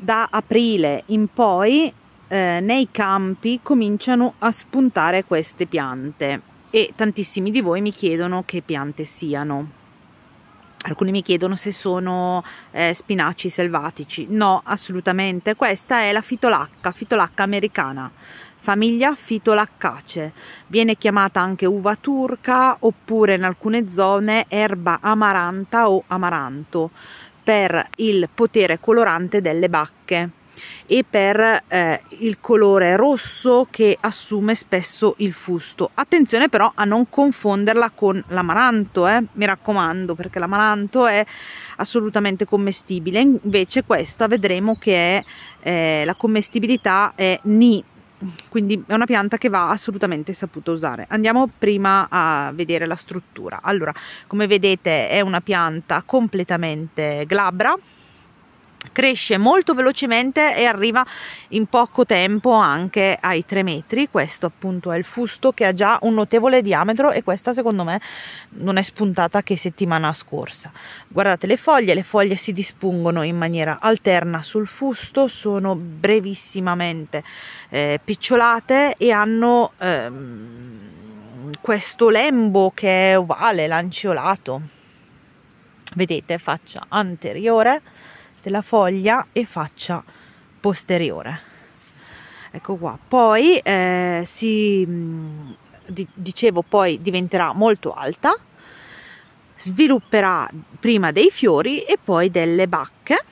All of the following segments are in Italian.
da aprile in poi eh, nei campi cominciano a spuntare queste piante e tantissimi di voi mi chiedono che piante siano. Alcuni mi chiedono se sono eh, spinaci selvatici. No, assolutamente. Questa è la fitolacca, fitolacca americana, famiglia fitolaccacee. Viene chiamata anche uva turca oppure in alcune zone erba amaranta o amaranto per il potere colorante delle bacche e per eh, il colore rosso che assume spesso il fusto. Attenzione però a non confonderla con l'amaranto, eh? mi raccomando, perché l'amaranto è assolutamente commestibile, invece questa vedremo che è, eh, la commestibilità è ni, quindi è una pianta che va assolutamente saputa usare andiamo prima a vedere la struttura allora come vedete è una pianta completamente glabra cresce molto velocemente e arriva in poco tempo anche ai 3 metri questo appunto è il fusto che ha già un notevole diametro e questa secondo me non è spuntata che settimana scorsa guardate le foglie le foglie si dispungono in maniera alterna sul fusto sono brevissimamente eh, picciolate e hanno ehm, questo lembo che è ovale lanceolato vedete faccia anteriore della foglia e faccia posteriore ecco qua poi eh, si mm, di, dicevo poi diventerà molto alta svilupperà prima dei fiori e poi delle bacche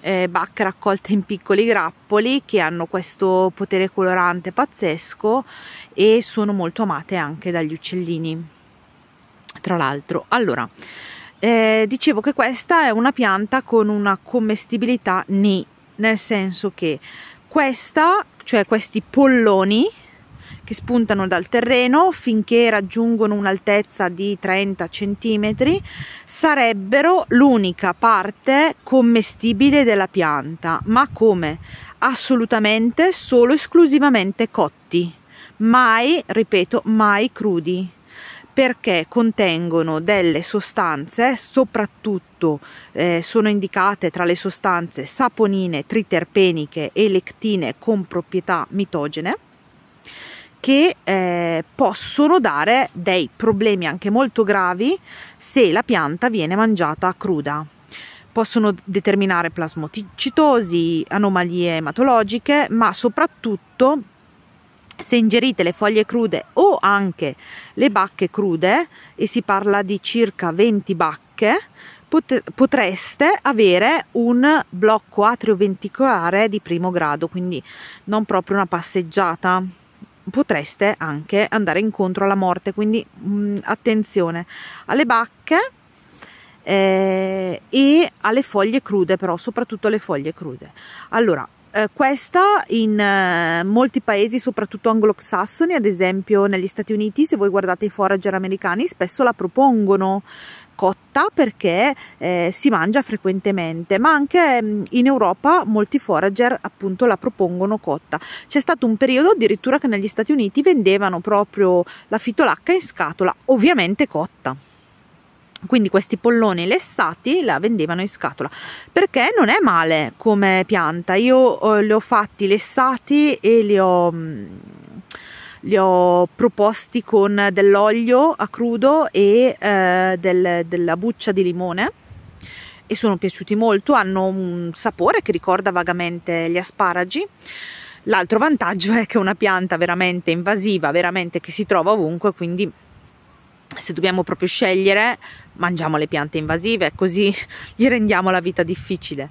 eh, bacche raccolte in piccoli grappoli che hanno questo potere colorante pazzesco e sono molto amate anche dagli uccellini tra l'altro allora eh, dicevo che questa è una pianta con una commestibilità ni, nel senso che questa, cioè questi polloni che spuntano dal terreno finché raggiungono un'altezza di 30 cm sarebbero l'unica parte commestibile della pianta, ma come? Assolutamente solo esclusivamente cotti, mai, ripeto, mai crudi perché contengono delle sostanze, soprattutto eh, sono indicate tra le sostanze saponine, triterpeniche e lectine con proprietà mitogene che eh, possono dare dei problemi anche molto gravi se la pianta viene mangiata cruda. Possono determinare plasmocitosi, anomalie ematologiche, ma soprattutto se ingerite le foglie crude o anche le bacche crude, e si parla di circa 20 bacche, potreste avere un blocco atrioventricolare di primo grado, quindi non proprio una passeggiata. Potreste anche andare incontro alla morte, quindi mh, mm, attenzione alle bacche eh, e alle foglie crude, però soprattutto alle foglie crude. Allora, eh, questa in eh, molti paesi, soprattutto anglosassoni, ad esempio negli Stati Uniti, se voi guardate i forager americani, spesso la propongono cotta perché eh, si mangia frequentemente, ma anche mh, mm, in Europa molti forager appunto la propongono cotta. C'è stato un periodo addirittura che negli Stati Uniti vendevano proprio la fitolacca in scatola, ovviamente cotta quindi questi polloni lessati la vendevano in scatola perché non è male come pianta io eh, li ho fatti lessati e li ho, mm, li ho proposti con dell'olio a crudo e eh, del, della buccia di limone e sono piaciuti molto hanno un sapore che ricorda vagamente gli asparagi l'altro vantaggio è che è una pianta veramente invasiva veramente che si trova ovunque quindi se dobbiamo proprio scegliere mangiamo le piante invasive così gli rendiamo la vita difficile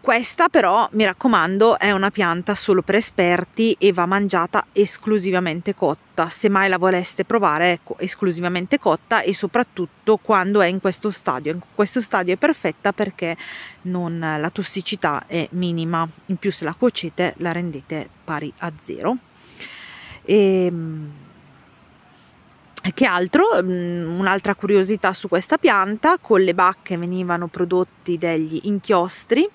questa però mi raccomando è una pianta solo per esperti e va mangiata esclusivamente cotta se mai la voleste provare ecco, esclusivamente cotta e soprattutto quando è in questo stadio in questo stadio è perfetta perché non, la tossicità è minima in più se la cuocete la rendete pari a zero e, ehm, che altro, mm, un'altra curiosità su questa pianta, con le bacche venivano prodotti degli inchiostri,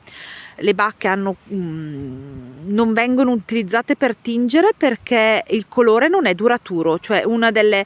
le bacche hanno, mm, non vengono utilizzate per tingere perché il colore non è duraturo, cioè una delle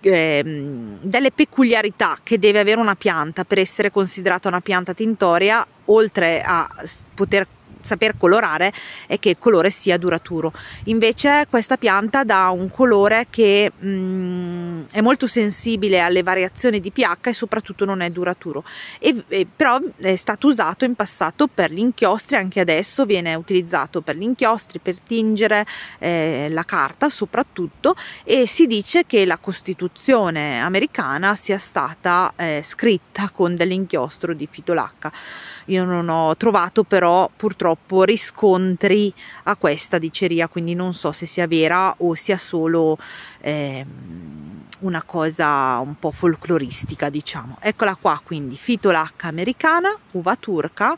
ehm, delle peculiarità che deve avere una pianta per essere considerata una pianta tintoria, oltre a poter saper colorare, è che il colore sia duraturo. Invece questa pianta dà un colore che... Mm, Mm, è molto sensibile alle variazioni di pH e soprattutto non è duraturo e, e, però è stato usato in passato per gli inchiostri anche adesso viene utilizzato per gli inchiostri per tingere eh, la carta soprattutto e si dice che la costituzione americana sia stata eh, scritta con dell'inchiostro di fitolacca io non ho trovato però purtroppo riscontri a questa diceria quindi non so se sia vera o sia solo eh, una cosa un po' folcloristica diciamo eccola qua quindi fitolacca americana uva turca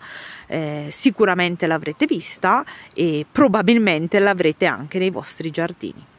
eh, sicuramente l'avrete vista e probabilmente l'avrete anche nei vostri giardini